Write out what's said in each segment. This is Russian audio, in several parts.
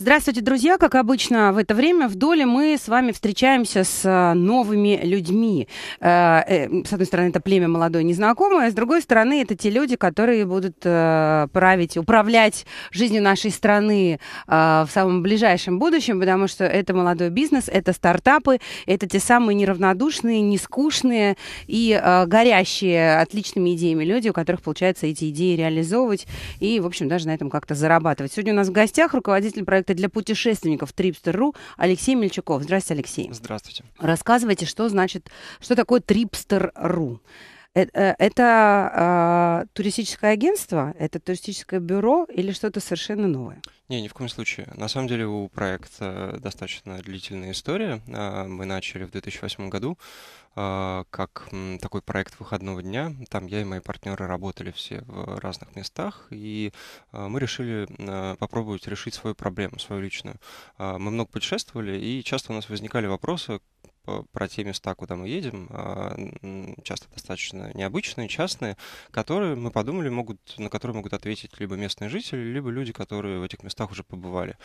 Здравствуйте, друзья. Как обычно в это время в доле мы с вами встречаемся с э, новыми людьми. Э, э, с одной стороны, это племя молодое незнакомое, с другой стороны, это те люди, которые будут править, управлять жизнью нашей страны в самом ближайшем будущем, потому что это молодой бизнес, это стартапы, это те самые неравнодушные, нескучные и горящие отличными идеями люди, у которых получается эти идеи реализовывать и, в общем, даже на этом как-то зарабатывать. Сегодня у нас в гостях руководитель проекта карты для путешественников Tripster.ru Алексей Мельчаков. Здравствуйте, Алексей. Здравствуйте. Рассказывайте, что значит, что такое Tripster.ru. Э, э, это, это а, э, туристическое агентство, это туристическое бюро или что-то совершенно новое? Не, ни в коем случае. На самом деле у проекта достаточно длительная история. А, мы начали в 2008 году а, как такой проект выходного дня. Там я и мои партнеры работали все в разных местах, и мы решили попробовать решить свою проблему, свою личную. Мы много путешествовали, и часто у нас возникали вопросы, про те места, куда мы едем, а, часто достаточно необычные, частные, которые, мы подумали, могут, на которые могут ответить либо местные жители, либо люди, которые в этих местах уже побывали.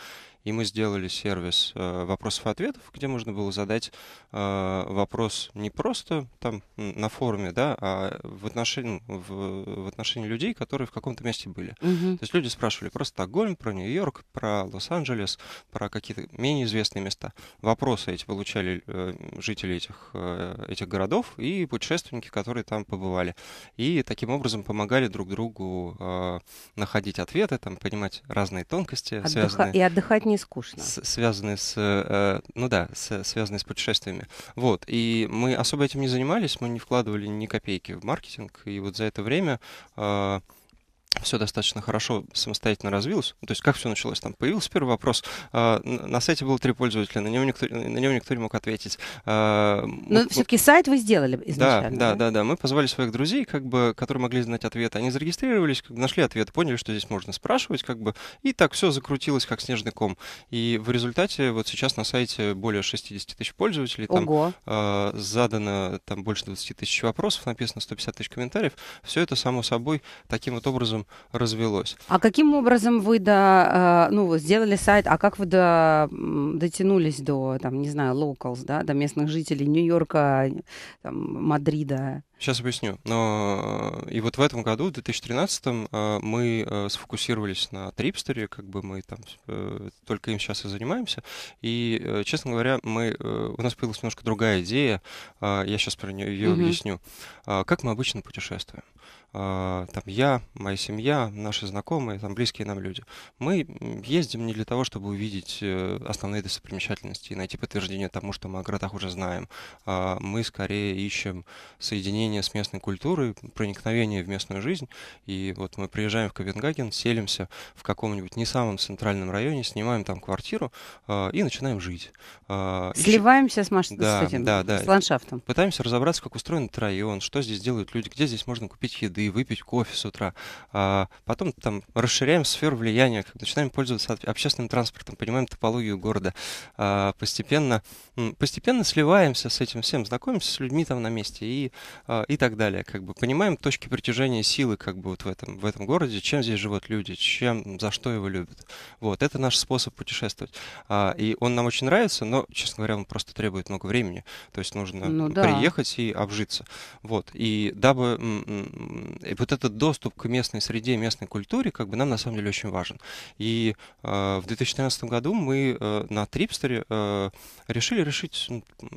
И мы сделали сервис э, вопросов и ответов, где можно было задать э, вопрос не просто там на форуме, да, а в отношении, ну, в, в отношении людей, которые в каком-то месте были. Угу. То есть люди спрашивали про Стокгольм, про Нью-Йорк, про Лос-Анджелес, про какие-то менее известные места. Вопросы эти получали э, жители этих, э, этих городов и путешественники, которые там побывали. И таким образом помогали друг другу э, находить ответы, там, понимать разные тонкости. Отдыха... Связанные, и отдыхать не скучно. С, связанные с, э, ну да, с, связанные с путешествиями. Вот. И мы особо этим не занимались, мы не вкладывали ни копейки в маркетинг. И вот за это время все достаточно хорошо самостоятельно развилось. То есть как все началось? Там появился первый вопрос. А, на сайте было три пользователя, на него никто, на него никто не мог ответить. Но а, мы, ну, все-таки сайт вы сделали изначально. Да, да, да, да. Мы позвали своих друзей, как бы, которые могли знать ответ, Они зарегистрировались, как бы нашли ответ, поняли, что здесь можно спрашивать, как бы, и так все закрутилось, как снежный ком. И в результате вот сейчас на сайте более 60 тысяч пользователей. Там Ого. Э, задано там больше 20 тысяч вопросов, написано 150 тысяч комментариев. Все это, само собой, таким вот образом развелось. А каким образом вы до, э, ну, сделали сайт, а как вы до, дотянулись до, там, не знаю, locals, да, до местных жителей Нью-Йорка, там, Мадрида? Сейчас объясню. Э, и вот в этом году, в 2013, э, мы э, сфокусировались на Трипстере, как бы мы там только им сейчас и занимаемся. И, честно говоря, мы, у нас появилась немножко другая идея, а, я сейчас про нее ее hmm объясню. А, как мы обычно путешествуем? А, там я, моя семья, наши знакомые, там близкие нам люди. Мы ездим не для того, чтобы увидеть основные достопримечательности и найти подтверждение тому, что мы о городах уже знаем. Мы скорее ищем соединение единение с местной культурой, проникновение в местную жизнь. И вот мы приезжаем в Копенгаген, селимся в каком-нибудь не самом центральном районе, снимаем там квартиру э, и начинаем жить. Э, Сливаемся и... с, маш... да, с, этим, да, да. с ландшафтом. Пытаемся разобраться, как устроен этот район, что здесь делают люди, где здесь можно купить еды, выпить кофе с утра. Э, потом там расширяем сферу влияния, начинаем пользоваться общественным транспортом, понимаем топологию города. Э, постепенно, постепенно сливаемся с этим всем, знакомимся с людьми там на месте и э, а, и так далее. Как бы понимаем точки притяжения силы как бы вот в этом, в этом городе, чем здесь живут люди, чем, за что его любят. Вот, это наш способ путешествовать. А, и он нам очень нравится, но, честно говоря, он просто требует много времени. То есть нужно ну, да. приехать и обжиться. Вот, и дабы и вот этот доступ к местной среде, местной культуре, как бы нам на самом деле очень важен. И э, в 2013 году мы э, на Трипстере э, решили решить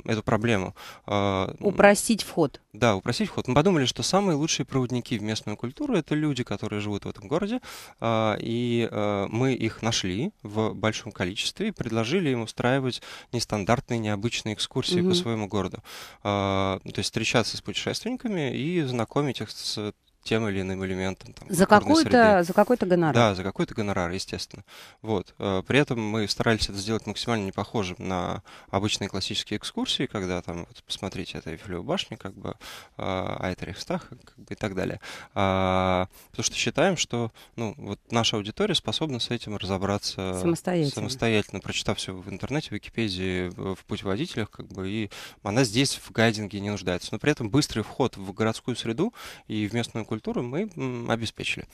эту проблему. Э, упростить вход. Да, упростить просить вход. Мы подумали, что самые лучшие проводники в местную культуру — это люди, которые живут в этом городе, а, и а, мы их нашли в большом количестве и предложили им устраивать нестандартные, необычные экскурсии угу. по своему городу. А, то есть встречаться с путешественниками и знакомить их с тем или иным элементом. Там, за какой-то за какой-то гонорар. Да, за какой-то гонорар, естественно. Вот. Э, при этом мы старались это сделать максимально не похожим на обычные классические экскурсии, когда там, вот, посмотрите, это Эйфелева башня, как бы, э, а это Рейхстаг, как бы, и так далее. А, потому что считаем, что, ну, вот наша аудитория способна с этим разобраться самостоятельно, самостоятельно прочитав все в интернете, в Википедии, в путеводителях, как бы, и она здесь в гайдинге не нуждается. Но при этом быстрый вход в городскую среду и в местную культуру культуры мы обеспечили.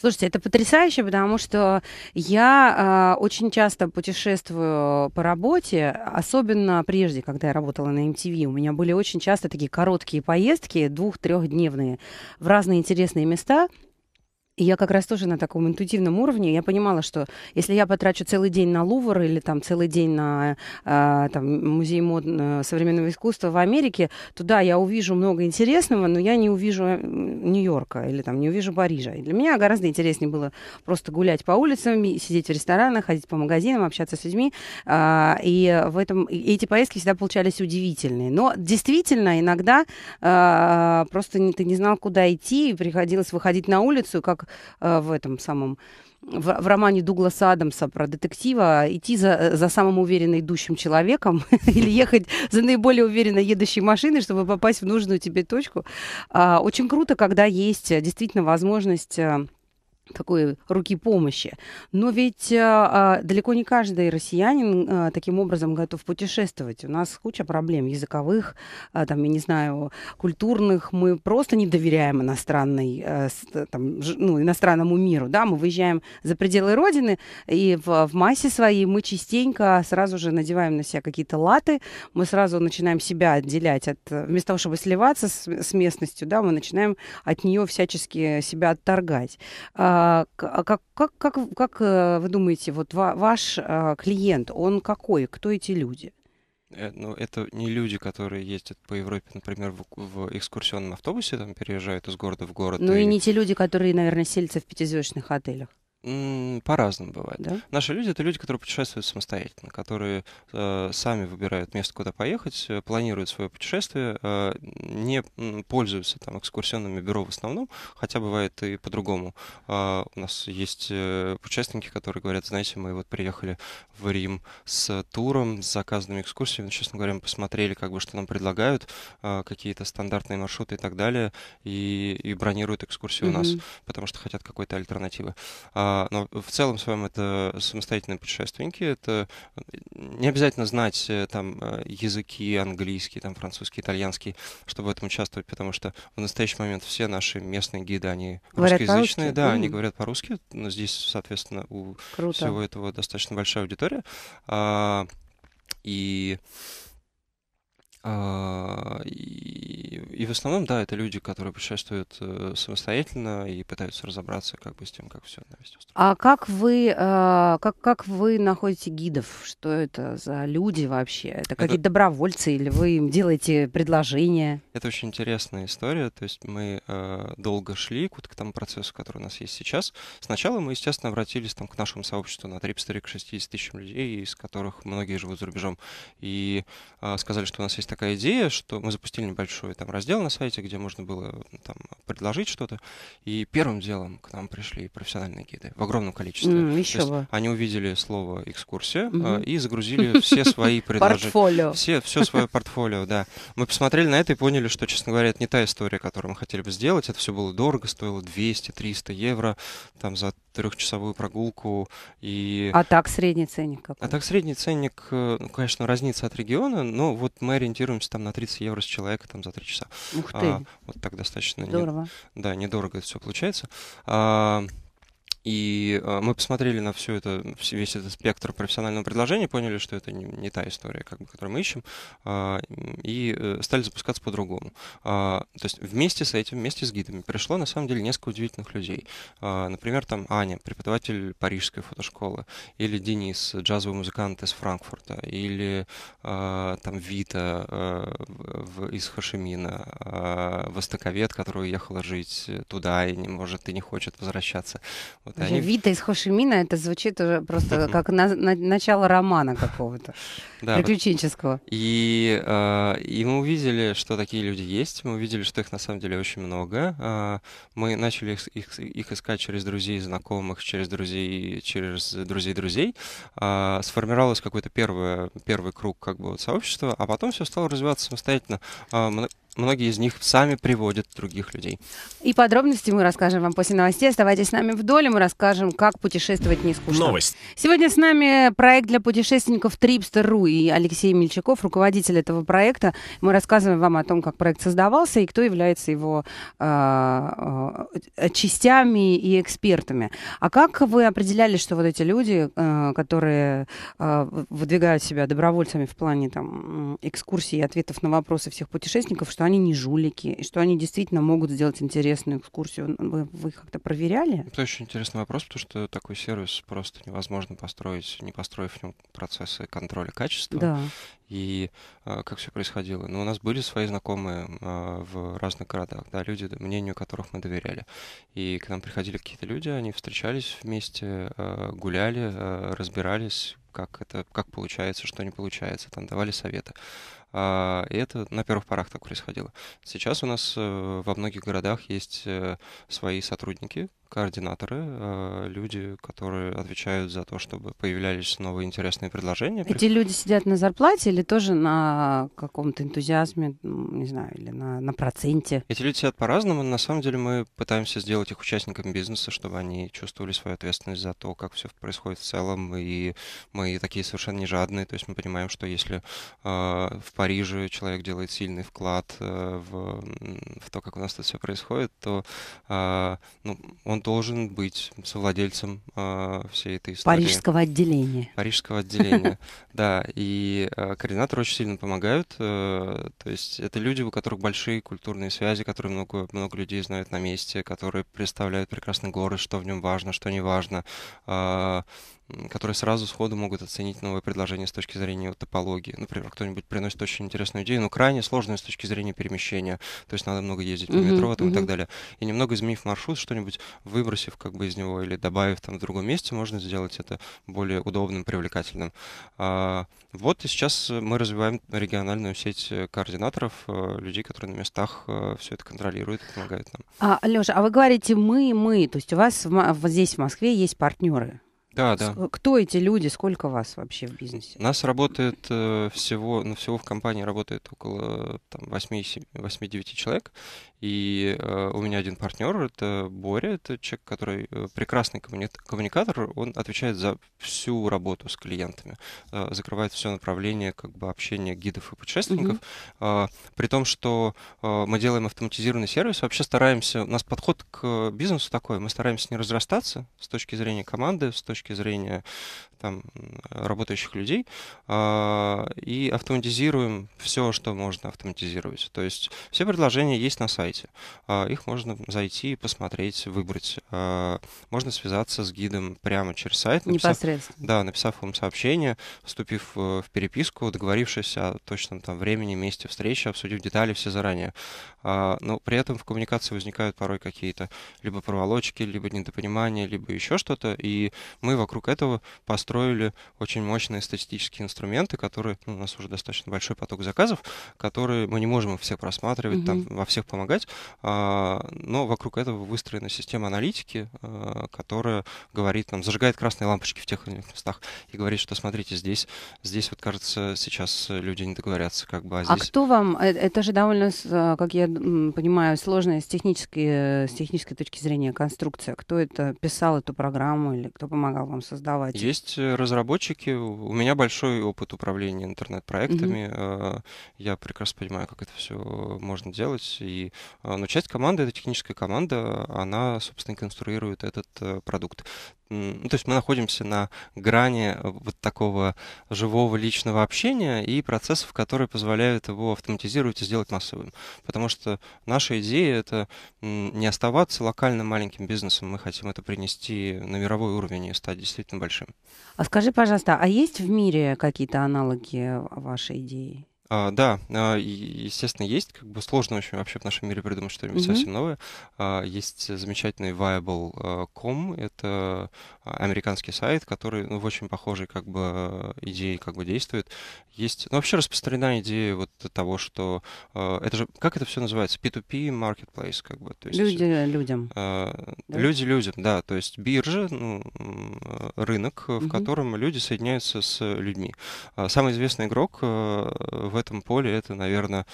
Слушайте, это потрясающе, потому что я э, очень часто путешествую по работе, особенно прежде, когда я работала на MTV, эм у меня были очень часто такие короткие поездки, двух-трехдневные, в разные интересные места – и я как раз тоже на таком интуитивном уровне, я понимала, что если я потрачу целый день на Лувр или там целый день на э, там, музей мод э, современного искусства в Америке, то да, я увижу много интересного, но я не увижу э, Нью-Йорка или там не увижу Парижа. И для меня гораздо интереснее было просто гулять по улицам, сидеть в ресторанах, ходить по магазинам, общаться с людьми. Э, и в этом и эти поездки всегда получались удивительные. Но действительно иногда э, просто не, ты не знал, куда идти, и приходилось выходить на улицу, как Э, в этом самом в, в романе Дугласа Адамса про детектива идти за, за самым уверенно идущим человеком или ехать за наиболее уверенно едущей машиной, чтобы попасть в нужную тебе точку. А, очень круто, когда есть э, действительно возможность э, такой руки помощи. Но ведь э, а, далеко не каждый россиянин а, таким образом готов путешествовать. У нас куча проблем языковых, а, там, я не знаю, культурных. Мы просто не доверяем иностранной, а, там, ж, ну, иностранному миру. Да? Мы выезжаем за пределы Родины, и в, в массе своей мы частенько сразу же надеваем на себя какие-то латы, мы сразу начинаем себя отделять от... Вместо того, чтобы сливаться с, с местностью, да, мы начинаем от нее всячески себя отторгать. А, а, а как, как, как, как э, вы думаете, вот ваш э, клиент, он какой? Кто эти люди? Э, ну, это не люди, которые ездят по Европе, например, в, в экскурсионном автобусе, там переезжают из города в город. Ну и, и не те люди, которые, наверное, селятся в пятизвездочных отелях. По-разному бывает. Да? Наши люди это люди, которые путешествуют самостоятельно, которые э, сами выбирают место, куда поехать, э, планируют свое путешествие, э, не пользуются там экскурсионными бюро в основном, хотя бывает и по-другому. Э, у нас есть э, путешественники, которые говорят, знаете, мы вот приехали в Рим с туром, с заказанными экскурсиями, но, честно говоря, мы посмотрели, как бы, что нам предлагают, э, какие-то стандартные маршруты и так далее, и, и бронируют экскурсию mm-hmm. у нас, потому что хотят какой-то альтернативы. Э, а, но в целом своем это самостоятельные путешественники, это не обязательно знать э, там э, языки английский, там французский, итальянский, чтобы в этом участвовать, потому что в настоящий момент все наши местные гиды, они говорят русскоязычные, да, mm. они говорят по-русски, но здесь, соответственно, у Круто. всего этого достаточно большая аудитория, а, и а, и, в основном, да, это люди, которые путешествуют э, самостоятельно и пытаются разобраться как бы с тем, как все навести А как вы, а, как, как вы находите гидов? Что это за люди вообще? Это, это... какие-то добровольцы или вы им делаете предложения? Это очень интересная история. То есть мы э, долго шли к, к тому процессу, который у нас есть сейчас. Сначала мы, естественно, обратились там, к нашему сообществу на 3 к 60 тысячам людей, из которых многие живут за рубежом, и а, сказали, что у нас есть такая идея, что мы запустили небольшой там раздел на сайте, где можно было ну, там предложить что-то, и первым делом к нам пришли профессиональные гиды в огромном количестве. Mm, еще бы. Они увидели слово экскурсия mm-hmm. и загрузили все свои предложения. Портфолио. Все, все свое портфолио, да. Мы посмотрели на это и поняли, что, честно говоря, это не та история, которую мы хотели бы сделать. Это все было дорого, стоило 200-300 евро там за трехчасовую прогулку и... А так средний ценник какой? А так средний ценник, э, ну, конечно, разница от региона, но вот мы ориентируемся там на 30 евро с человека там за три часа. Ух ты! А, вот так достаточно... Здорово. Не... Да, недорого это все получается. А, и э, мы посмотрели на всю это, весь этот спектр профессионального предложения, поняли, что это не, не та история, как бы, которую мы ищем, а, и э, стали запускаться по-другому. А, то есть вместе с этим, вместе с гидами пришло, на самом деле, несколько удивительных людей. А, например, там Аня, преподаватель парижской фотошколы, или Денис, джазовый музыкант из Франкфурта, или там Вита э, из Хашимина, востоковед, который уехала жить туда и не может и не хочет возвращаться. Вот они... Вита из Хошимина, это звучит уже просто как на, на, начало романа какого-то, да, приключенческого. И, э, и мы увидели, что такие люди есть, мы увидели, что их на самом деле очень много. Э, мы начали их, их, их искать через друзей, знакомых, через друзей, через друзей друзей. Э, сформировалось какой-то первый, первый круг как бы вот сообщества, а потом все стало развиваться самостоятельно. Э, многие из них сами приводят других людей. И подробности мы расскажем вам после новостей. Оставайтесь с нами в доле, мы расскажем, как путешествовать не скучно. Новость. Сегодня с нами проект для путешественников Tripster.ru и Алексей Мельчаков, руководитель этого проекта. Мы рассказываем вам о том, как проект создавался и кто является его э, частями и экспертами. А как вы определяли, что вот эти люди, э, которые э, выдвигают себя добровольцами в плане там, экскурсий и ответов на вопросы всех путешественников, что они не жулики, и что они действительно могут сделать интересную экскурсию. Вы, вы как-то проверяли? Это очень интересный вопрос, потому что такой сервис просто невозможно построить, не построив в нем процессы контроля качества. Да. И э, как все происходило. Ну у нас были свои знакомые э, в разных городах, да, люди, мнению которых мы доверяли. И к нам приходили какие-то люди, они встречались вместе, э, гуляли, разбирались, как это, как получается, что не получается, там давали советы. А, и это на первых порах так происходило. Сейчас у нас э, во многих городах есть э, свои сотрудники, координаторы, э, люди, которые отвечают за то, чтобы появлялись новые интересные предложения. Эти люди сидят на зарплате или тоже на каком-то энтузиазме, не знаю, или на, на проценте? Эти люди сидят по-разному. На самом деле мы пытаемся сделать их участниками бизнеса, чтобы они чувствовали свою ответственность за то, как все происходит в целом. И мы такие совершенно не жадные. То есть мы понимаем, что если э, в Париже человек делает сильный вклад э, в, в то, как у нас тут все происходит, то э, ну, он он должен быть совладельцем э, всей этой истории. Парижского отделения. Парижского отделения, да. И э, координаторы очень сильно помогают. Э, то есть это люди, у которых большие культурные связи, которые много, много людей знают на месте, которые представляют прекрасный город, что в нем важно, что не важно. Э, которые сразу сходу могут оценить новое предложение с точки зрения топологии. Например, кто-нибудь приносит очень интересную идею, но крайне сложную с точки зрения перемещения, то есть надо много ездить по метро там, mm-hmm. и так далее. И немного изменив маршрут, что-нибудь выбросив как бы из него или добавив там в другом месте, можно сделать это более удобным, привлекательным. А, вот и сейчас мы развиваем региональную сеть э, координаторов, э, людей, которые на местах э, все это контролируют и помогают нам. А, Леша, а вы говорите мы, мы, то есть у вас в, здесь в Москве есть партнеры? Да, да. Кто эти люди, сколько вас вообще в бизнесе? Нас работает э, всего, ну, всего в компании работает около там, 8-9 человек. И э, у меня один партнер, это Боря, это человек, который э, прекрасный коммуни- коммуникатор, он отвечает за всю работу с клиентами, э, закрывает все направление как бы общения гидов и путешественников, mm-hmm. э, при том, что э, мы делаем автоматизированный сервис, вообще стараемся, у нас подход к бизнесу такой, мы стараемся не разрастаться с точки зрения команды, с точки зрения там работающих людей, э, и автоматизируем все, что можно автоматизировать. То есть все предложения есть на сайте сайте. А, их можно зайти и посмотреть, выбрать. А, можно связаться с гидом прямо через сайт. Написав, Непосредственно. Да, написав ему сообщение, вступив э, в переписку, договорившись о точном там времени, месте встречи, обсудив детали все заранее. А, но при этом в коммуникации возникают порой какие-то либо проволочки, либо недопонимания, либо еще что-то. И мы вокруг этого построили очень мощные статистические инструменты, которые ну, у нас уже достаточно большой поток заказов, которые мы не можем все просматривать, угу. там во всех помогать обсуждать, а, но вокруг этого выстроена система аналитики, а, которая говорит, там, зажигает красные лампочки в тех или иных местах и говорит, что смотрите, здесь, здесь вот кажется, сейчас люди не договорятся, как бы, а, а здесь... А кто вам, э, это же довольно, э, как я понимаю, сложная с технической, э, с технической точки зрения конструкция. Кто это писал эту программу или кто помогал вам создавать? Есть разработчики. У меня большой опыт управления интернет-проектами. Mm-hmm. Я прекрасно понимаю, как это все можно делать. И а, но часть команды, это техническая команда, она, собственно, конструирует этот э, продукт. Ну, то есть мы находимся на грани э, вот такого живого личного общения и процессов, которые позволяют его автоматизировать и сделать массовым. Потому что наша идея — это не оставаться локальным маленьким бизнесом, мы хотим это принести на мировой уровень и стать действительно большим. А скажи, пожалуйста, а есть в мире какие-то аналоги вашей идеи? А, да, а, естественно, есть. Как бы сложно очень вообще в нашем мире придумать что-нибудь mm-hmm. совсем новое. А, есть замечательный Viable.com. А, это американский сайт, который ну, в очень похожей как бы идее как бы действует. Есть, ну, вообще распространена идея вот того, что это же, как это все называется? P2P marketplace, как бы. То есть, люди э, людям. да? Люди людям, да. То есть биржа, ну, рынок, в mm-hmm. котором люди соединяются с людьми. Самый известный игрок э, в этом поле это, наверное,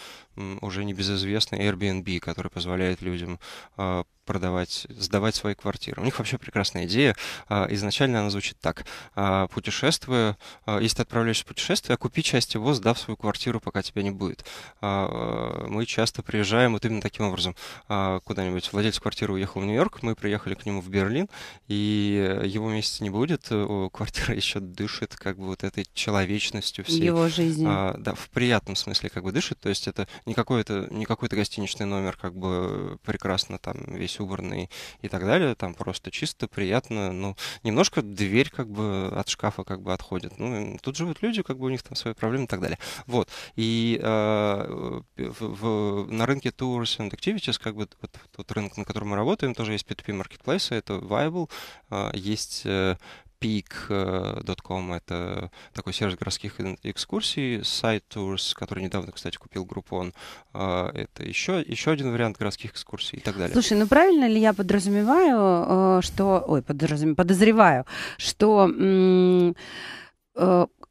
уже небезызвестный Airbnb, который позволяет людям а, продавать, сдавать свои квартиры. У них вообще прекрасная идея. А, изначально она звучит так. А, Путешествуя, а, если ты отправляешься в путешествие, купи часть его, сдав свою квартиру, пока тебя не будет. Мы часто приезжаем вот именно таким образом. Куда-нибудь владелец квартиры уехал в Нью-Йорк, мы приехали к нему в Берлин, и его месяца не будет, э, квартира еще дышит как бы вот этой человечностью всей. Его жизни. Да, в приятном смысле как бы дышит, то есть это не какой-то не какой-то гостиничный номер, как бы э, прекрасно там весь здесь убраны и так далее. Там просто чисто, приятно. Ну, немножко дверь как бы от шкафа как бы отходит. Ну, тут живут люди, как бы у них там свои проблемы и так далее. Вот. И а, э, в, в, на рынке Tours and Activities, как бы вот тот рынок, на котором мы работаем, тоже есть P2P marketplace это Viable, э, есть э, peak.com э, — это такой сервис городских экскурсий, сайт Tours, который недавно, кстати, купил Groupon, э, это еще, еще один вариант городских экскурсий и так далее. Слушай, ну правильно ли я подразумеваю, э, что... Ой, подразумеваю, подозреваю, что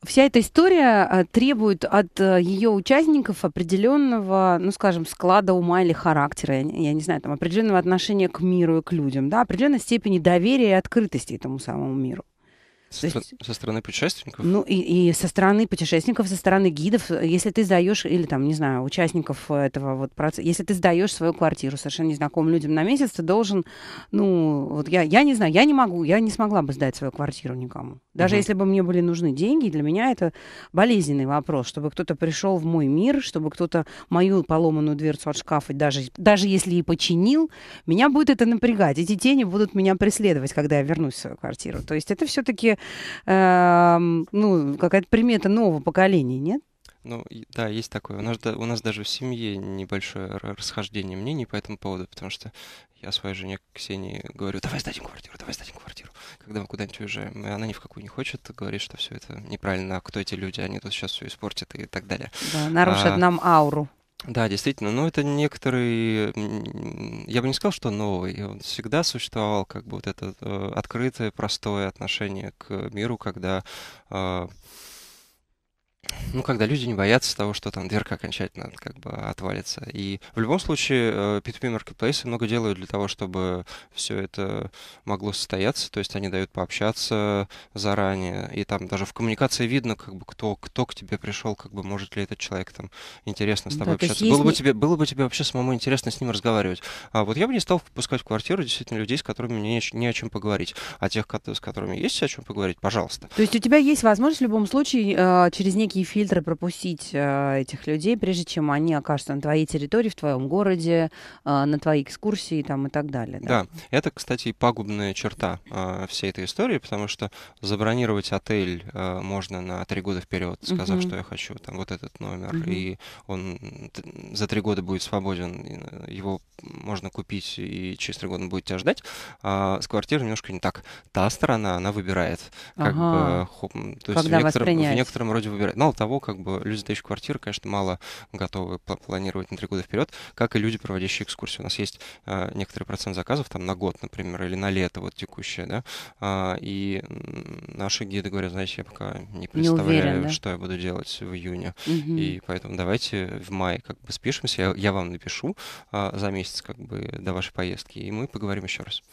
вся эта история требует от ее участников определенного, ну, скажем, склада ума или характера, я не знаю, там, определенного отношения к миру и к людям, да, определенной степени доверия и открытости этому самому миру. Со, есть... со стороны путешественников? Ну, и, и со стороны путешественников, со стороны гидов. Э, если ты сдаешь, или там, не знаю, участников этого вот процесса, если ты сдаешь свою квартиру совершенно незнакомым людям на месяц, ты должен, ну, вот я, я не знаю, я не могу, я не смогла бы сдать свою квартиру никому. Даже угу. если бы мне были нужны деньги, для меня это болезненный вопрос, чтобы кто-то пришел в мой мир, чтобы кто-то мою поломанную дверцу от шкафа, даже, даже если и починил, меня будет это напрягать. Эти тени будут меня преследовать, когда я вернусь в свою квартиру. То есть это все-таки э, ну, какая-то примета нового поколения, нет? Ну, да, есть такое. У нас, да, у нас даже в семье небольшое расхождение мнений по этому поводу, потому что я своей жене Ксении говорю, давай сдадим квартиру, давай сдадим квартиру. Когда мы куда-нибудь уезжаем, и она ни в какую не хочет, говорит, что все это неправильно, а кто эти люди, они тут сейчас все испортят и так далее. Да, нарушат а, нам ауру. Да, действительно, ну это некоторые, я бы не сказал, что новый, он всегда существовал, как бы вот это э, открытое, простое отношение к миру, когда э, ну, когда люди не боятся того, что там дверка окончательно как бы отвалится. И в любом случае P2P э, Marketplace много делают для того, чтобы все это могло состояться, то есть они дают пообщаться заранее, и там даже в коммуникации видно, как бы кто, кто к тебе пришел, как бы может ли этот человек там интересно с тобой да, общаться. Было, бы тебе, было бы тебе вообще самому интересно с ним разговаривать. А вот я бы не стал впускать в квартиру действительно людей, с которыми мне не о чем поговорить, а тех, с которыми есть о чем поговорить, пожалуйста. То есть у тебя есть возможность в любом случае э, через некий некие фильтры пропустить э, этих людей, прежде чем они окажутся на твоей территории, в твоем городе, э, на твоей экскурсии там, и так далее. Да? да, это, кстати, пагубная черта э, всей этой истории, потому что забронировать отель э, можно на три года вперед, сказав, угу. что я хочу там вот этот номер, угу. и он за три года будет свободен, э, его можно купить, и через три года он будет тебя ждать. А с квартирой немножко не так. Та сторона, она выбирает. Как ага. бы, хоп, то есть в некотором, в некотором роде выбирает. Мало того, как бы люди, сдающие квартиры, конечно, мало готовы планировать на три года вперед, как и люди, проводящие экскурсии. У нас есть э, некоторый процент заказов там на год, например, или на лето вот текущее, да, э, и наши гиды говорят, знаете, я пока не представляю, не уверен, да? что я буду делать в июне, угу. и поэтому давайте в мае как бы спишемся, я, я вам напишу э, за месяц как бы до вашей поездки, и мы поговорим еще раз.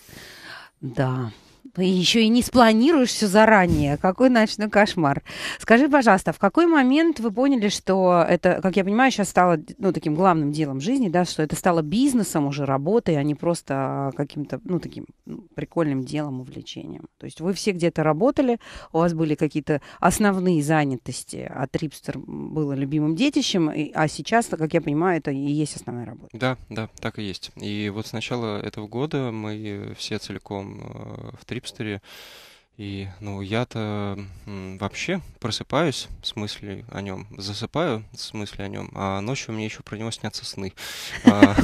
Да, еще и не спланируешь все заранее. Какой ночной кошмар. Скажи, пожалуйста, в какой момент вы поняли, что это, как я понимаю, сейчас стало ну, таким главным делом жизни, да, что это стало бизнесом уже, работой, а не просто каким-то, ну, таким ну, прикольным делом, увлечением? То есть вы все где-то работали, у вас были какие-то основные занятости, а Трипстер было любимым детищем, а сейчас, как я понимаю, это и есть основная работа. Да, да, так и есть. И вот с начала этого года мы все целиком э, в Трипстер Webster. И, ну, я-то вообще просыпаюсь с мыслью о нем, засыпаю с мыслью о нем, а ночью мне еще про него снятся сны. А.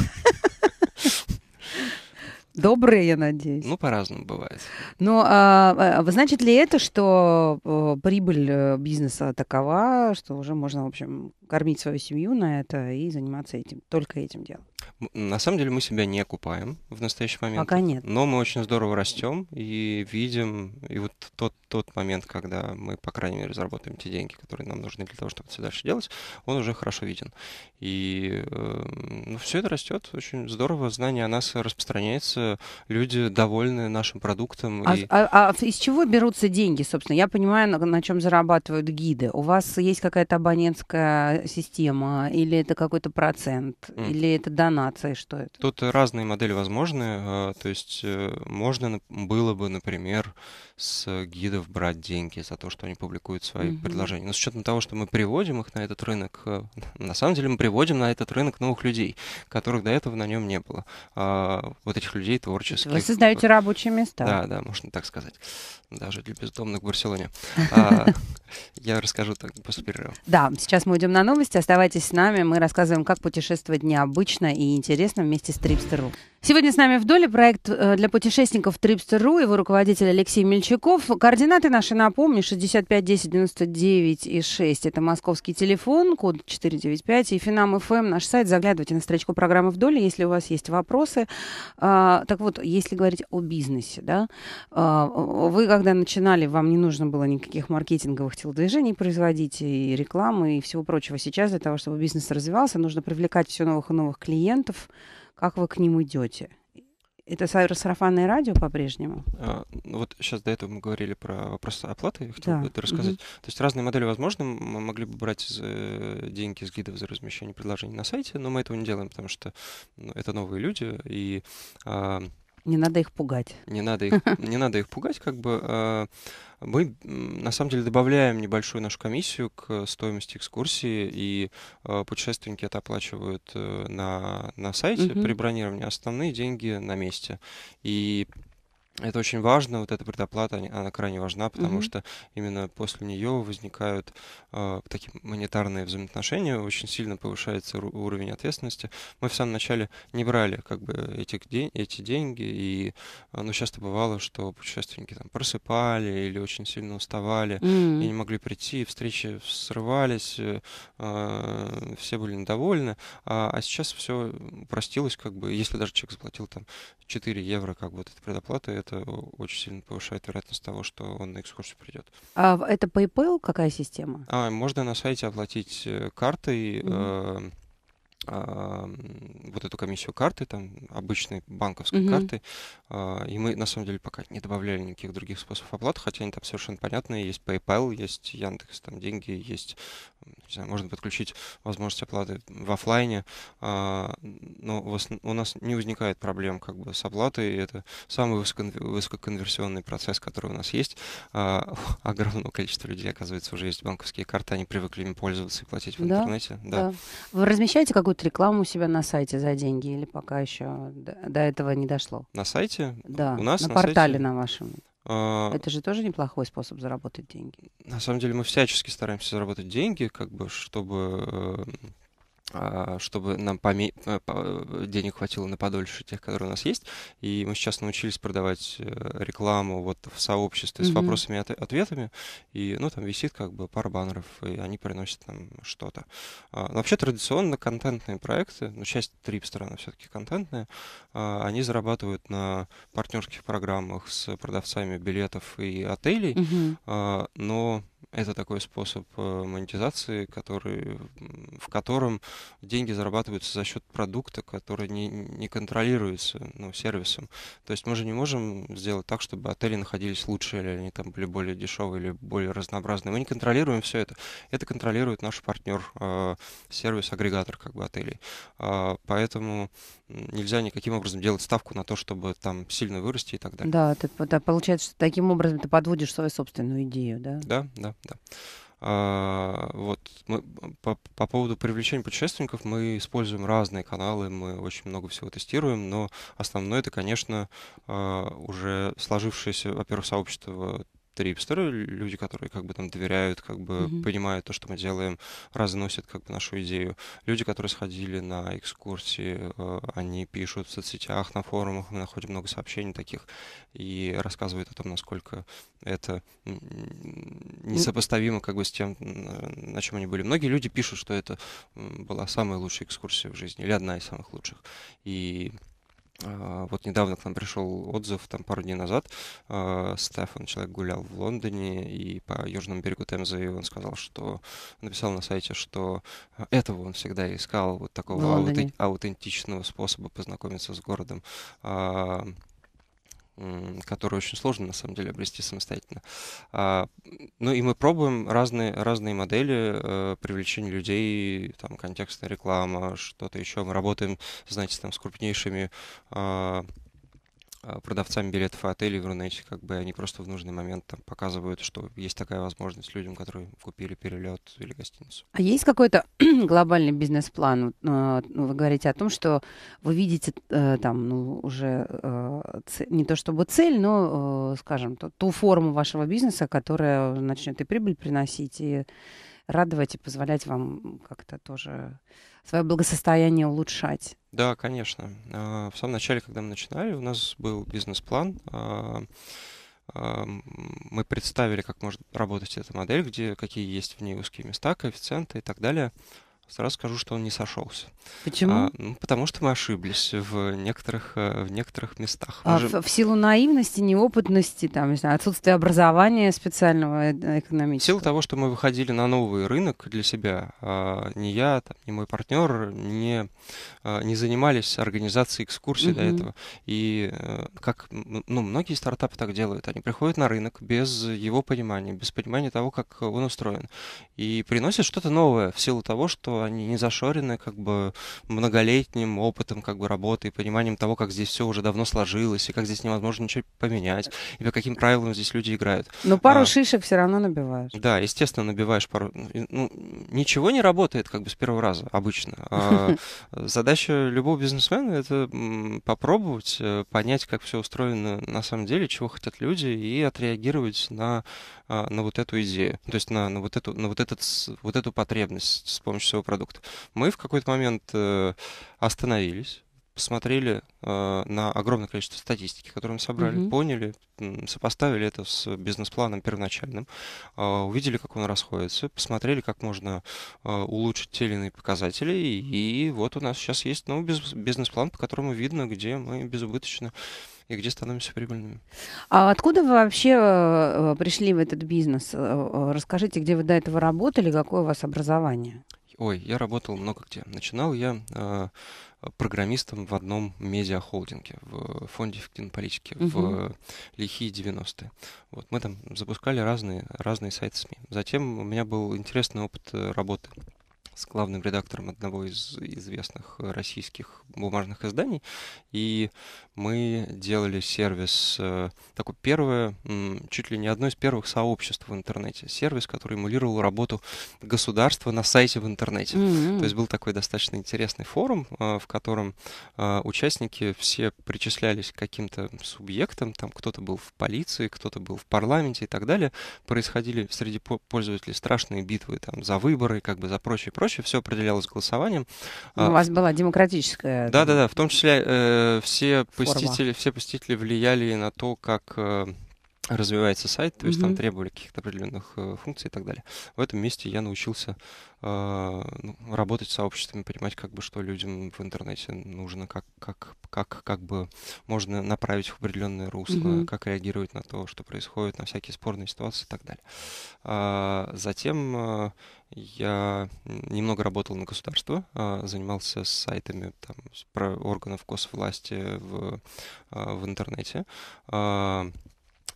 Добрые, я надеюсь. Ну, по-разному бывает. Ну а, а, а значит ли это, что а, прибыль э, бизнеса такова, что уже можно, в общем, кормить свою семью на это и заниматься этим, только этим делом? На самом деле мы себя не купаем в настоящий момент. Пока нет. Но мы очень здорово растем и видим, и вот тот, тот момент, когда мы, по крайней мере, заработаем те деньги, которые нам нужны для того, чтобы все дальше делать, он уже хорошо виден. И эм, ну, все это растет очень здорово, знание о нас распространяется, люди довольны нашим продуктом. А, и... а, а из чего берутся деньги, собственно? Я понимаю, на, на чем зарабатывают гиды. У вас есть какая-то абонентская система, или это какой-то процент, mm. или это донат? комбинации, что это? Тут разные модели возможны. А, то есть э, можно было бы, например, с гидов брать деньги за то, что они публикуют свои угу. предложения. Но с учетом того, что мы приводим их на этот рынок, э, на самом деле мы приводим на этот рынок новых людей, которых до этого на нем не было. А, вот этих людей творческих. Вы создаете рабочие места. Да, да, можно так сказать. Даже для бездомных в Барселоне. А, я расскажу так после перерыва. Да, сейчас мы уйдем на новости. Оставайтесь с нами. Мы рассказываем, как путешествовать необычно и Интересно вместе с Tripster.ru. Сегодня с нами в доле проект э, для путешественников Tripster.ru, его руководитель Алексей Мельчаков. Координаты наши, напомню, 65 10 99 и 6. Это московский телефон, код 495 и Финам ФМ, эм, наш сайт. Заглядывайте на строчку программы в доле, если у вас есть вопросы. А, так вот, если говорить о бизнесе, да, а, вы когда начинали, вам не нужно было никаких маркетинговых телодвижений производить и рекламы и всего прочего. Сейчас для того, чтобы бизнес развивался, нужно привлекать все новых и новых клиентов моментов, как вы к ним идете. Это сарафанное радио по-прежнему? А, вот сейчас до этого мы говорили про вопрос оплаты, я хотел да. бы это рассказать. Угу. То есть разные модели возможны. Мы могли бы брать за э, деньги с гидов за размещение предложений на сайте, но мы этого не делаем, потому что ну, это новые люди, и а, не надо их пугать. Не надо их, не надо их пугать, как бы. А, мы, на самом деле, добавляем небольшую нашу комиссию к стоимости экскурсии, и а, путешественники это оплачивают э, на, на сайте угу. при бронировании, основные деньги на месте. И это очень важно, вот эта предоплата, она крайне важна, потому Мгм. что именно после нее возникают а, такие монетарные взаимоотношения, очень сильно повышается ру- уровень ответственности. Мы в самом начале не брали как бы этих ден- эти деньги, и а, ну, часто бывало, что путешественники там просыпали или очень сильно уставали и не могли прийти, встречи срывались, э, а, все были недовольны, а, а сейчас все упростилось, как бы, если даже человек заплатил там 4 евро, как бы, вот эта предоплата, это очень сильно повышает вероятность того, что он на экскурсию придет. А это PayPal какая система? А, можно на сайте оплатить э, картой. Mm-hmm вот эту комиссию карты, там, обычной банковской mm карты, а, и мы, на самом деле, пока не добавляли никаких других способов оплаты, хотя они там совершенно понятные, есть PayPal, есть Яндекс, там, деньги, есть, не знаю, можно подключить возможность оплаты в офлайне, а, но у, нас не возникает проблем, как бы, с оплатой, это самый высококонверсионный процесс, который у нас есть, а, огромное количество людей, оказывается, уже есть банковские карты, они привыкли им пользоваться и платить в да? интернете. Да. да. Вы размещаете какую-то делают рекламу у себя на сайте за деньги или пока еще до этого не дошло? На сайте? Да, у нас на, на портале сайте? на вашем. А, Это же тоже неплохой способ заработать деньги. На самом деле мы всячески стараемся заработать деньги, как бы, чтобы э, а, чтобы нам поме... Э, денег хватило на подольше тех, которые у нас есть. И мы сейчас научились продавать э, рекламу вот в сообществе mm-hmm. с вопросами и ответами. И, ну, там висит как бы пара баннеров, и они приносят нам что-то. А, но вообще традиционно контентные проекты, ну, часть трип-сторона все-таки контентная, они зарабатывают на партнерских программах с продавцами билетов и отелей, mm-hmm. но это такой способ э, монетизации, который, в котором деньги зарабатываются за счет продукта, который не, не контролируется ну, сервисом. То есть мы же не можем сделать так, чтобы отели находились лучше, или они там были более дешевые, или более разнообразные. Мы не контролируем все это. Это контролирует наш партнер, э, сервис-агрегатор как бы отелей. А, поэтому нельзя никаким образом делать ставку на то, чтобы там сильно вырасти и так далее. Да, ты, да, получается, что таким образом ты подводишь свою собственную идею, да? Да, да да. А, вот. Мы, по, по поводу привлечения путешественников мы используем разные каналы, мы очень много всего тестируем, но основное это, конечно, а, уже сложившееся, во-первых, сообщество трипстеры, люди, которые как бы там доверяют, как бы mm-hmm. понимают то, что мы делаем, разносят как бы нашу идею. Люди, которые сходили на экскурсии, э, они пишут в соцсетях, на форумах, мы находим много сообщений таких и рассказывают о том, насколько это несопоставимо как бы с тем, на чем они были. Многие люди пишут, что это была самая лучшая экскурсия в жизни или одна из самых лучших. И а, вот недавно к нам пришел отзыв, там пару дней назад, а, Стефан, человек гулял в Лондоне, и по южному берегу Темзы и он сказал, что написал на сайте, что а, этого он всегда искал, вот такого аутентичного способа познакомиться с городом которые очень сложно на самом деле обрести самостоятельно. А, ну и мы пробуем разные, разные модели э, привлечения людей, там контекстная реклама, что-то еще. Мы работаем, знаете, там с крупнейшими а, а, продавцами билетов и отелей в Рунете, как бы они просто в нужный момент там показывают, что есть такая возможность людям, которые купили перелет или гостиницу. А есть какой-то глобальный бизнес-план? А, ну, вы говорите о том, что вы видите э, там ну, уже э, не то чтобы цель, но, э, скажем, ту форму вашего бизнеса, которая начнет и прибыль приносить, и радовать, и позволять вам как-то тоже свое благосостояние улучшать? Да, конечно. А, в самом начале, когда мы начинали, у нас был бизнес-план. А, а, мы представили, как может работать эта модель, где какие есть в ней узкие места, коэффициенты и так далее сразу скажу, что он не сошелся. Почему? А, ну, потому что мы ошиблись в некоторых, э, в некоторых местах. а же... в, в силу наивности, неопытности, там, не знаю, отсутствия образования специального э, экономического? В силу того, что мы выходили на новый рынок для себя, а, не я, там, не мой партнер, не, а, не занимались организацией экскурсий угу. до этого. И э, как ну, многие стартапы так делают, они приходят на рынок без его понимания, без понимания того, как он устроен, и приносят что-то новое в силу того, что они не зашорены как бы многолетним опытом как бы работы и пониманием того, как здесь все уже давно сложилось, и как здесь невозможно ничего поменять, и по каким правилам здесь люди играют. Но пару а, шишек все равно набиваешь. Да, естественно, набиваешь пару... Ну, ничего не работает как бы с первого раза обычно. А задача любого бизнесмена — это попробовать э, понять, как все устроено на самом деле, чего хотят люди, и отреагировать на, а, на вот эту идею, то есть на, на, вот, эту, на вот, этот, вот эту потребность с помощью своего продукта. Мы в какой-то момент э, остановились, посмотрели э, на огромное количество статистики, которую мы собрали, mm-hmm. поняли, сопоставили это с бизнес-планом первоначальным, э, увидели, как он расходится, посмотрели, как можно улучшить те или иные показатели, и, вот у нас сейчас есть новый ну, бизнес-план, по которому видно, где мы безубыточно и где становимся прибыльными. А откуда вы вообще пришли в этот бизнес? Расскажите, где вы до этого работали, какое у вас образование? Ой, я работал много где. Начинал я э, программистом в одном медиахолдинге, в фонде эффективной политики, угу. в лихие 90-е. Вот, мы там запускали разные, разные сайты СМИ. Затем у меня был интересный опыт э, работы с главным редактором одного из известных российских бумажных изданий. И мы делали сервис, э, такой первое, чуть ли не одно из первых сообществ в интернете, сервис, который эмулировал работу государства на сайте в интернете. Mm-hmm. То есть был такой достаточно интересный форум, э, в котором э, участники все причислялись к каким-то субъектам, там кто-то был в полиции, кто-то был в парламенте и так далее. Происходили среди пользователей страшные битвы там за выборы, как бы за прочее, прочее. Все определялось голосованием. Ну, у а вас была демократическая... Да-да-да, в том числе э, все форма. все посетители влияли на то, как э, развивается сайт, то есть mm-hmm. там требовали каких-то определенных э, функций и так далее. В этом месте я научился э, ну, работать с сообществами, понимать, как бы что людям в интернете нужно, как как как как бы можно направить в определенное русло, mm-hmm. как реагировать на то, что происходит, на всякие спорные ситуации и так далее. Э, затем э, я немного работал на государство, э, занимался с сайтами там, с, про органов госвласти в э, в интернете. Э,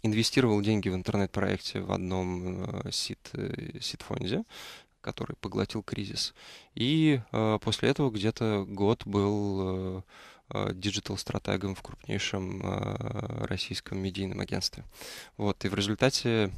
инвестировал деньги в интернет-проекте в одном э, сит, э, сит-фонде, который поглотил кризис. И э, после этого где-то год был диджитал-стратегом э, э в крупнейшем э, российском медийном агентстве. Вот, и в результате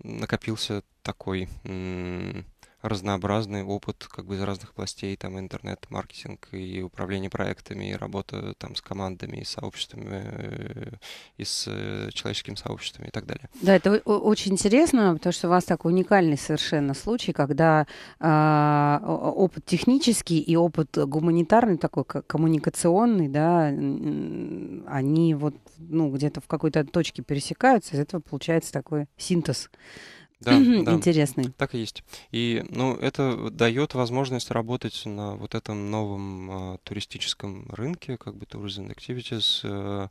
накопился такой... М- разнообразный опыт как бы из разных пластей, там интернет, маркетинг и управление проектами, и работа там с командами, и сообществами, э, и с э, человеческим сообществом и так далее. Да, это очень интересно, потому что у вас такой уникальный совершенно случай, когда э, опыт технический и опыт гуманитарный, такой коммуникационный, да, они вот ну, где-то в какой-то точке пересекаются, из этого получается такой синтез да, да. Интересный. Так и есть. И, ну, это дает возможность работать на вот этом новом э, туристическом рынке, как бы tourism activities, э,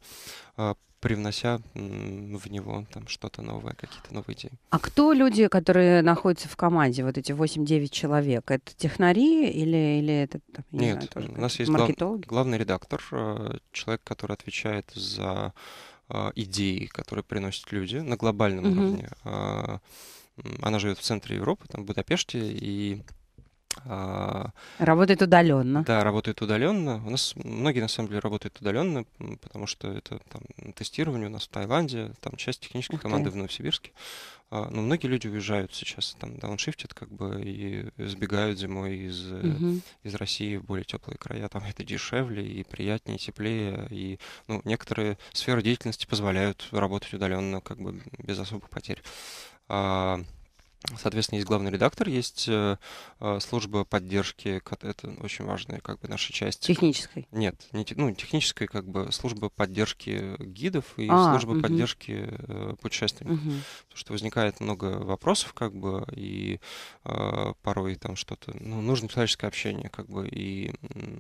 э, привнося в него там что-то новое, какие-то новые идеи. А кто люди, которые находятся в команде, вот эти 8-9 человек? Это технари или, или это там, не Нет, знаю, тоже у нас есть маркетологи? Глав, главный редактор, э, человек, который отвечает за а, идеи, которые приносят люди на глобальном угу. уровне она живет в центре Европы, там в Будапеште, и а, Работает удаленно. Да, работает удаленно. У нас многие на самом деле работают удаленно, потому что это там, тестирование у нас в Таиланде, там часть технической команды в Новосибирске. А, но многие люди уезжают сейчас, там дауншифтят как бы и сбегают зимой из, угу. из России в более теплые края. Там это дешевле и приятнее, и теплее. И ну, некоторые сферы деятельности позволяют работать удаленно как бы без особых потерь. Um. Соответственно, есть главный редактор, есть э, э служба поддержки, это очень важная как бы наша часть. Технической? Нет, не, ну, технической как бы служба поддержки гидов и а, служба угу. поддержки э, путешественников. Угу. Потому что возникает много вопросов как бы, и э, порой там что-то, ну, нужно человеческое общение как бы, и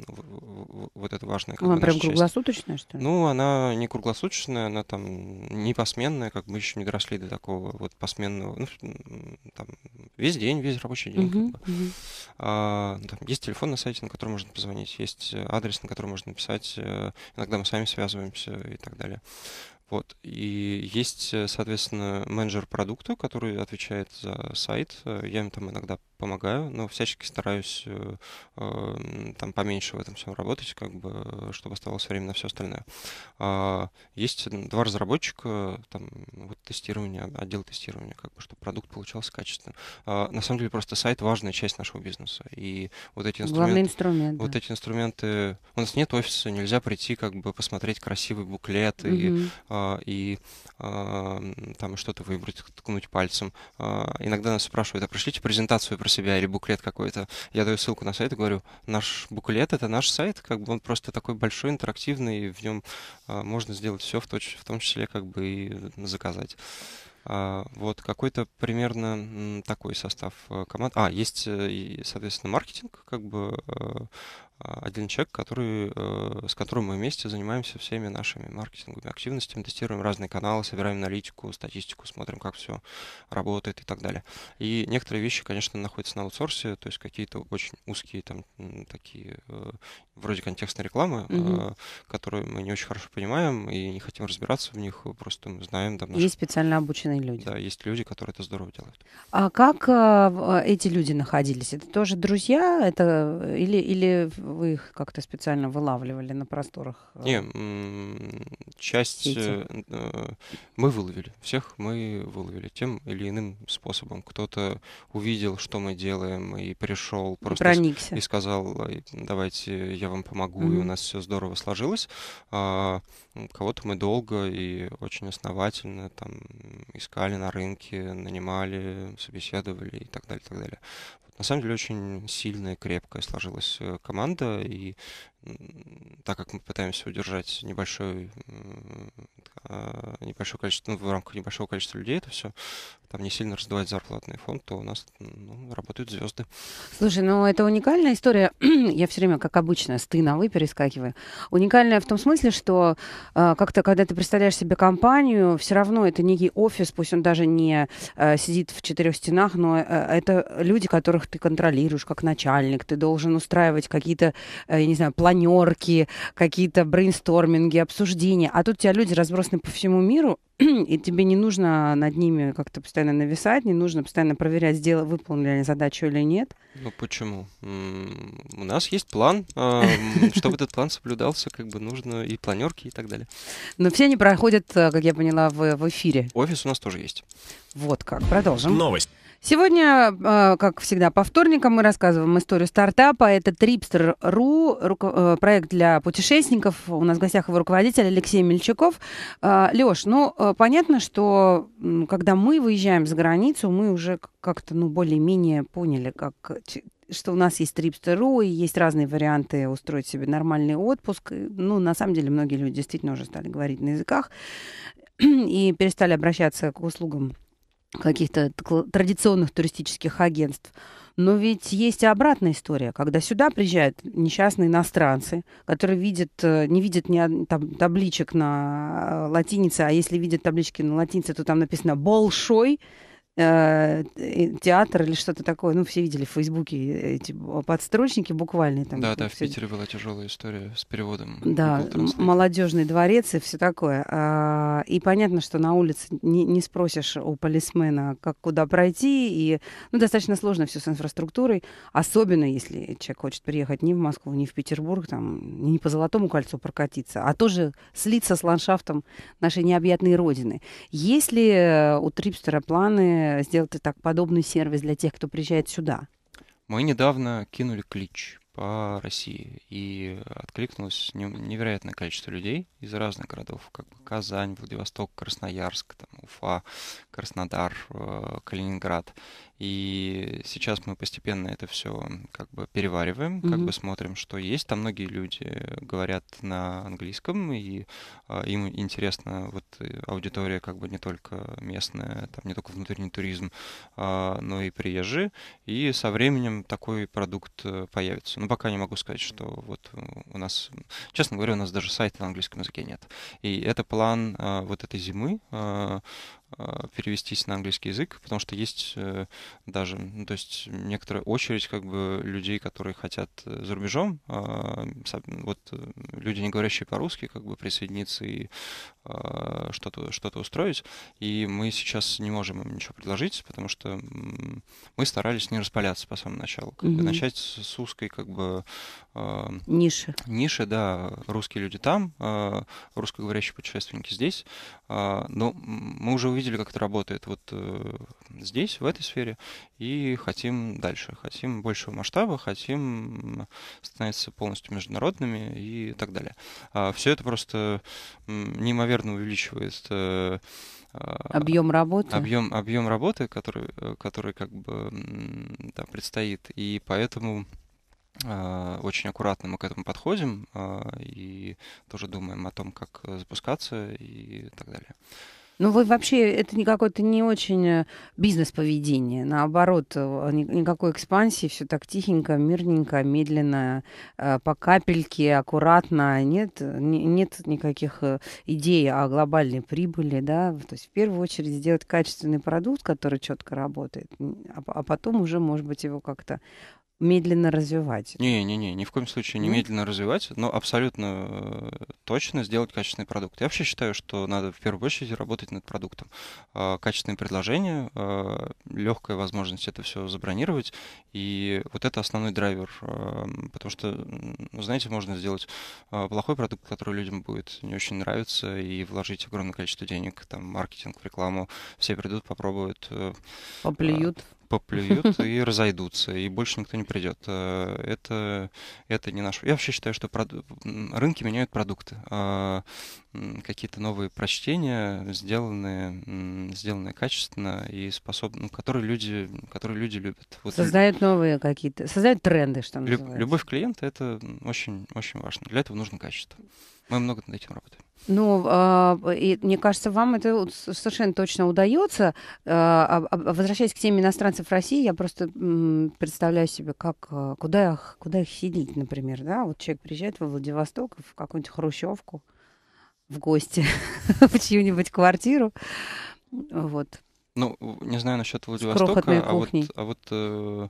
в, в, вот это важное как она бы, прям круглосуточная, часть. что ли? Ну, она не круглосуточная, она там не посменная, как мы еще не доросли до такого вот посменного, ну, там, весь день, весь рабочий день. Uh-huh, как бы. uh-huh. а, там, есть телефон на сайте, на который можно позвонить, есть э, адрес, на который можно написать, э, иногда мы сами связываемся и так далее. Вот. И есть, э, соответственно, менеджер продукта, который отвечает за сайт. Я им там иногда помогаю, но всячески стараюсь э, э, там поменьше в этом всем работать, как бы, чтобы оставалось время на все остальное. А, есть два разработчика, э, там, вот тестирование, отдел тестирования, как бы, чтобы продукт получался качественным. А, на самом деле просто сайт важная часть нашего бизнеса, и вот эти инструменты... инструмент, да. Вот эти инструменты... У нас нет офиса, нельзя прийти, как бы, посмотреть красивый буклет и, угу. и, и там что-то выбрать, ткнуть пальцем. Иногда нас спрашивают, а пришлите презентацию про себя или буклет какой-то, я даю ссылку на сайт и говорю, наш буклет — это наш сайт, как бы он просто такой большой, интерактивный, и в нем а, можно сделать все, в, точ- в том числе как бы и заказать. А, вот какой-то примерно такой состав э, команд. А, есть, э, соответственно, маркетинг, как бы э, а, один человек, который, э, с которым мы вместе занимаемся всеми нашими маркетинговыми активностями, тестируем разные каналы, собираем аналитику, статистику, смотрим, как все работает и так далее. И некоторые вещи, конечно, находятся на аутсорсе, то есть какие-то очень узкие там такие э, вроде контекстной рекламы, mm-hmm. А, которые мы не очень хорошо понимаем и не хотим разбираться в них, просто мы знаем. Там, наши... Есть специально обученные люди. Да, есть люди, которые это здорово делают. А как э, эти люди находились? Это тоже друзья? Это или, или вы их как-то специально вылавливали на просторах? Э, Не, часть сети. Э, э, мы выловили. Всех мы выловили тем или иным способом. Кто-то увидел, что мы делаем, и пришел просто Проникся. и сказал, давайте я вам помогу, mm-hmm. и у нас все здорово сложилось. А, кого-то мы долго и очень основательно там искали на рынке, нанимали, собеседовали и так далее, так далее на самом деле очень сильная, крепкая сложилась э, команда, и так как мы пытаемся удержать небольшой, а, небольшое количество, ну, в рамках небольшого количества людей это все, там не сильно раздавать зарплатный фонд, то у нас ну, работают звезды. Слушай, ну это уникальная история. Я все время, как обычно, с ты на вы перескакиваю. Уникальная в том смысле, что а, как-то, когда ты представляешь себе компанию, все равно это некий офис, пусть он даже не а, сидит в четырех стенах, но э, это люди, которых ты контролируешь как начальник, ты должен устраивать какие-то, э, я не знаю, планы планерки, какие-то брейнсторминги, обсуждения. А тут у тебя люди разбросаны по всему миру, и тебе не нужно над ними как-то постоянно нависать, не нужно постоянно проверять, сделал, выполнили они задачу или нет. Ну почему? У нас есть план, а, чтобы этот план соблюдался, как бы нужно и планерки и так далее. Но все они проходят, э, как я поняла, в, в эфире. Офис у нас тоже есть. Вот как. Продолжим. Новость. Сегодня, а, как всегда, по вторникам мы рассказываем историю стартапа. Это Tripster.ru, э, проект для путешественников. У нас в гостях его руководитель Алексей Мельчаков. А, Леш, ну, э, понятно, что когда мы выезжаем за границу, мы уже как-то, ну, более-менее поняли, как, что у нас есть Tripster.ru, и есть разные варианты устроить себе нормальный отпуск. Ну, на самом деле, многие люди действительно уже стали говорить на языках и перестали обращаться к услугам каких-то традиционных туристических агентств. Но ведь есть и обратная история, когда сюда приезжают несчастные иностранцы, которые видят, э, не видят ни там, табличек на э, латинице, а если видят таблички на латинице, то там написано «большой», Э, театр или что-то такое. Ну, все видели в Фейсбуке э, эти подстрочники буквальные. Там, да, да, все... в Питере была тяжелая история с переводом. Да, молодежный дворец и все такое. А, и понятно, что на улице не, не спросишь у полисмена, как куда пройти. И ну, достаточно сложно все с инфраструктурой, особенно если человек хочет приехать не в Москву, не в Петербург, там, не по Золотому кольцу прокатиться, а тоже слиться с ландшафтом нашей необъятной родины. Есть ли э, у Трипстера планы Э, сделать так подобный сервис для тех, кто приезжает сюда? Мы недавно кинули клич по России, и откликнулось невероятное количество людей из разных городов, как Казань, Владивосток, Красноярск, там, Уфа, Краснодар, э, Калининград. И сейчас мы постепенно это все как бы перевариваем, mm-hmm. как бы смотрим, что есть. Там многие люди говорят на английском, и а, э, им интересно вот аудитория как бы не только местная, там не только внутренний туризм, э, но и приезжие. И со временем такой продукт э, появится. Но пока не могу сказать, что вот э, у нас, честно говоря, у нас даже сайта на английском языке нет. И это план э, вот этой зимы. Э, а, перевестись на английский язык, потому что есть э, даже, ну, то есть некоторая очередь как бы людей, которые хотят э, за рубежом, а, вот э, люди, не говорящие по-русски, как бы присоединиться и а, что-то что устроить, и мы сейчас не можем им ничего предложить, потому что мы старались не распаляться по самому началу, как угу. бы начать с узкой как бы ниши, ниши, да, русские люди там, русскоговорящие путешественники здесь, но мы уже увидели, как это работает вот э, здесь, в этой сфере, и хотим дальше, хотим большего масштаба, хотим становиться полностью международными и так далее. А Все это просто неимоверно увеличивает э, а, объем работы объем объем работы который э, который как бы да, предстоит и поэтому а, очень аккуратно мы к этому подходим и тоже думаем о том, как запускаться и так далее. Ну, вы вообще, это какое-то не очень э, бизнес-поведение. Наоборот, э, никакой экспансии, все так тихенько, мирненько, медленно, э, по капельке, аккуратно. Нет, нет никаких идей о глобальной прибыли, да. То есть в первую очередь сделать качественный продукт, который четко работает, а, а потом уже, может быть, его как-то медленно развивать. Не, не, не, ни в коем случае не mm. медленно развивать, но абсолютно э, точно сделать качественный продукт. Я вообще считаю, что надо в первую очередь работать над продуктом. А, качественное предложение, а, легкая возможность это все забронировать, и вот это основной драйвер, а, потому что, знаете, можно сделать плохой продукт, который людям будет не очень нравиться, и вложить огромное количество денег, там, маркетинг, рекламу, все придут, попробуют. Э, Поплюют поплюют и разойдутся, и больше никто не придет. Э, это, это не наш... Я вообще считаю, что прод... рынки меняют продукты. А, какие-то новые прочтения, сделанные, сделанные качественно и способны, ну, которые люди, которые люди любят. Вот создают новые какие-то, создают тренды, что лю- называется. Любовь клиента это очень, очень важно. Для этого нужно качество. Мы много над этим работаем. Ну, а, и, мне кажется, вам это совершенно точно удается. А, а, возвращаясь к теме иностранцев в России, я просто представляю себе, как, куда их, куда их селить, например. Да? Вот человек приезжает во Владивосток, в какую-нибудь Хрущевку, в гости в чью-нибудь квартиру. Вот. Ну, не знаю насчет Владивостока, а вот, а вот э,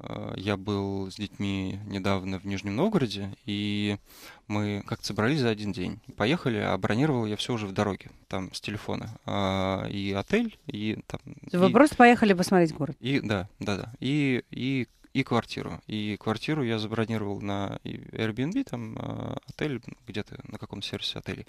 э, я был с детьми недавно в Нижнем Новгороде, и мы как-то собрались за один день. Поехали, а бронировал я все уже в дороге, там с телефона. А, и отель, и там... Вы и, просто поехали посмотреть город? И, да, да, да. И, и и квартиру. И квартиру я забронировал на Airbnb, там а, отель, где-то на каком-то сервисе отелей.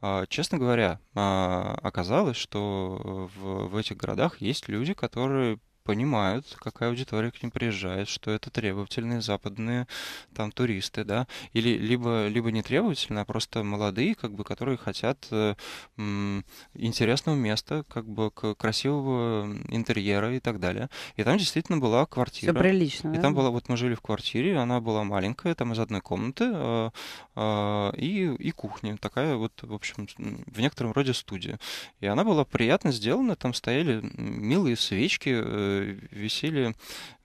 А, честно говоря, а, оказалось, что в, в этих городах есть люди, которые понимают, какая аудитория к ним приезжает, что это требовательные западные там туристы, да, или либо, либо не требовательные, а просто молодые, как бы, которые хотят э, м, интересного места, как бы к красивого интерьера и так далее. И там действительно была квартира. Все прилично. И да? там была, вот мы жили в квартире, она была маленькая, там из одной комнаты э, э, и, и кухня, такая вот, в общем, в некотором роде студия. И она была приятно сделана, там стояли милые свечки, э, Э, висели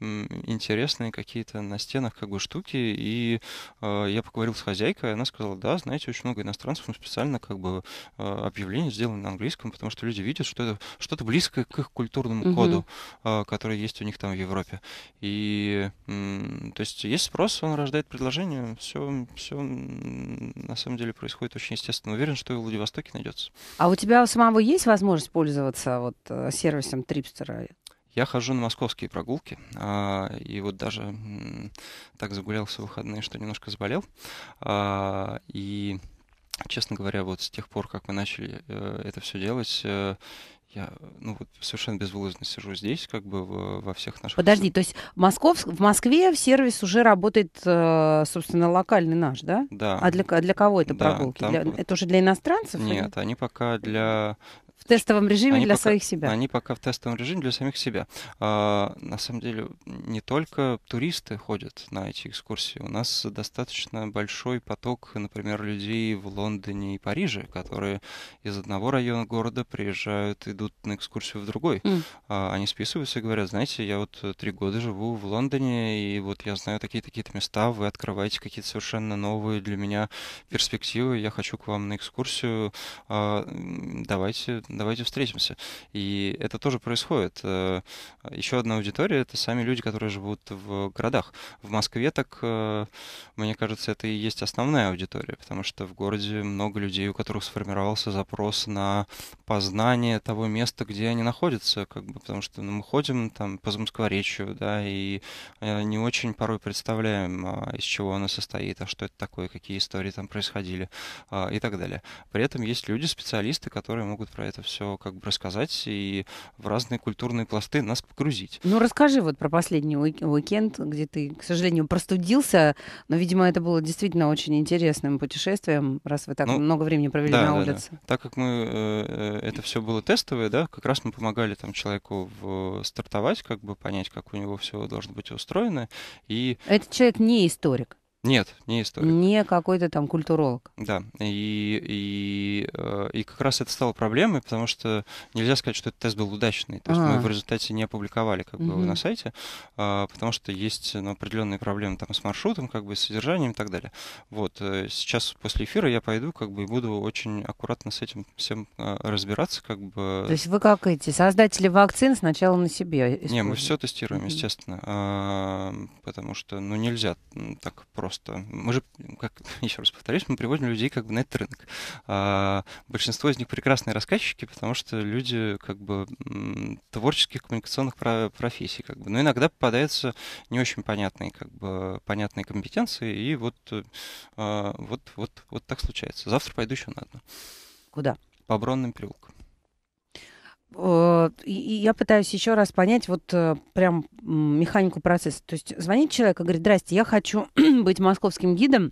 интересные какие-то на стенах как бы штуки, и э, я поговорил с хозяйкой, она сказала, да, знаете, очень много иностранцев, мы специально как бы э, объявление сделали на английском, потому что люди видят, что это что-то близкое к их культурному коду, угу. который есть у них там в Европе. И то есть есть спрос, он рождает предложение, все, все на самом деле происходит очень естественно. Уверен, что и в Владивостоке найдется. А у тебя у самого есть возможность пользоваться вот сервисом Трипстера? Я хожу на московские прогулки, а, и вот даже так загулялся в выходные, что немножко заболел. А, и, честно говоря, вот с тех пор, как мы начали э, это все делать, э, я ну, вот совершенно безвылазно сижу здесь, как бы во всех наших... Подожди, то есть Москов, в Москве в сервис уже работает, э, собственно, локальный наш, да? Да. А для, для кого это да, прогулки? Там... Для, это уже для иностранцев? Нет, или? они пока для в тестовом режиме они для пока, своих себя. Они пока в тестовом режиме для самих себя. А, на самом деле не только туристы ходят на эти экскурсии. У нас достаточно большой поток, например, людей в Лондоне и Париже, которые из одного района города приезжают, идут на экскурсию в другой. Mm. А, они списываются и говорят, знаете, я вот три года живу в Лондоне, и вот я знаю такие-такие-то места, вы открываете какие-то совершенно новые для меня перспективы, я хочу к вам на экскурсию, а, давайте давайте встретимся. И это тоже происходит. Э, Еще одна аудитория — это сами люди, которые живут в городах. В Москве так, э, мне кажется, это и есть основная аудитория, потому что в городе много людей, у которых сформировался запрос на познание того места, где они находятся, как бы, потому что ну, мы ходим там по Замоскворечью, да, и э, не очень порой представляем, а, из чего оно состоит, а что это такое, какие истории там происходили а, и так далее. При этом есть люди, специалисты, которые могут про это это все как бы рассказать и в разные культурные пласты нас погрузить. Ну, расскажи вот про последний уик- уикенд, где ты, к сожалению, простудился, но, видимо, это было действительно очень интересным путешествием, раз вы так ну, много времени провели да, на улице. Да, да. Так как мы, э, э это все было тестовое, да, как раз мы помогали там человеку в, э, стартовать, как бы понять, как у него все должно быть устроено. И... Этот человек не историк. Нет, не историк. Не какой-то там культуролог. Да, и, и, э, и как раз это стало проблемой, потому что нельзя сказать, что этот тест был удачный. То есть А-а-а. мы а. в результате не опубликовали как бы угу. на сайте, а, потому что есть ну, определенные проблемы там с маршрутом, как бы с содержанием и так далее. Вот, э, сейчас после эфира я пойду как бы и буду очень аккуратно с этим всем а, разбираться. Как бы. То есть вы как эти создатели вакцин сначала на себе? Не, мы все тестируем, естественно, потому что ну, нельзя так просто что мы же, как еще раз повторюсь, мы приводим людей как бы на этот рынок. А большинство из них прекрасные рассказчики, потому что люди как бы творческих коммуникационных профессий. Как бы. Но иногда попадаются не очень понятные, как бы, понятные компетенции, и вот, э, а, вот, вот, вот так случается. Завтра пойду еще на одну. Куда? По бронным переулкам. Э, я пытаюсь еще раз понять вот э, прям механику процесса. То есть звонит человек и говорит, здрасте, я хочу быть московским гидом,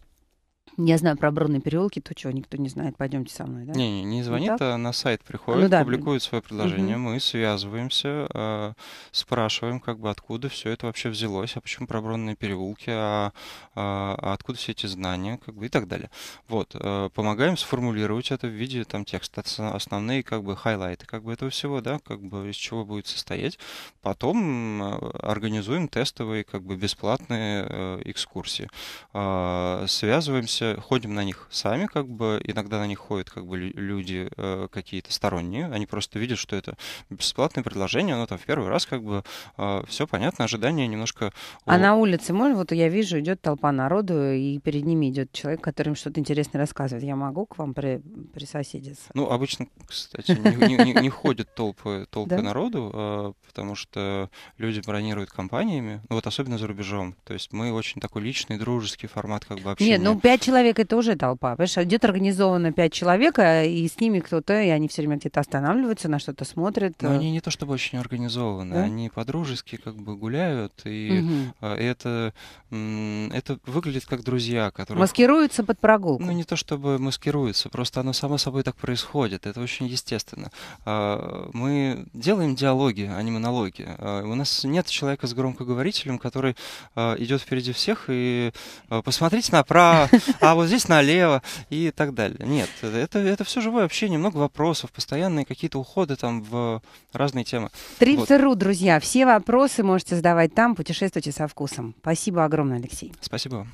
я знаю про Бронные переулки, то чего никто не знает, пойдемте со мной, да? Не, не, не звонит, вот а на сайт приходит, ну, да. публикует свое предложение, угу. мы связываемся, э, спрашиваем, как бы откуда все это вообще взялось, а почему про Бронные переулки, а, а, а откуда все эти знания, как бы и так далее. Вот, э, помогаем сформулировать это в виде там текста, основные как бы хайлайты, как бы этого всего, да, как бы из чего будет состоять. Потом организуем тестовые, как бы бесплатные э, экскурсии, э, связываемся находимся, ходим на них сами, как бы иногда на них ходят как бы люди э, какие-то сторонние, они просто видят, что это бесплатное предложение, но там в первый раз как бы э, все понятно, ожидания немножко. А на улице можно, вот я вижу, идет толпа народу, и перед ними идет человек, который им что-то интересное рассказывает. Я могу к вам при, присоседиться? Ну, обычно, кстати, не, не, не ходят толпы, толпы народу, э, потому что люди бронируют компаниями, ну, вот особенно за рубежом. То есть мы очень такой личный, дружеский формат как бы общения. Нет, ну пять человек человек это уже толпа. Понимаешь, где-то а организовано пять человек, а, и с ними кто-то, и они все время где-то останавливаются, на что-то смотрят. Но они не то чтобы очень организованы, да? они по-дружески как бы гуляют, и угу. это, это выглядит как друзья, которые... Маскируются под прогулку. Ну, не то чтобы маскируются, просто оно само собой так происходит, это очень естественно. Мы делаем диалоги, а не монологи. У нас нет человека с громкоговорителем, который идет впереди всех и посмотрите направо, а вот здесь налево и так далее. Нет, это, это все живое общение, много вопросов, постоянные какие-то уходы там в разные темы. Трипс.ру, вот. друзья, все вопросы можете задавать там, путешествуйте со вкусом. Спасибо огромное, Алексей. Спасибо вам.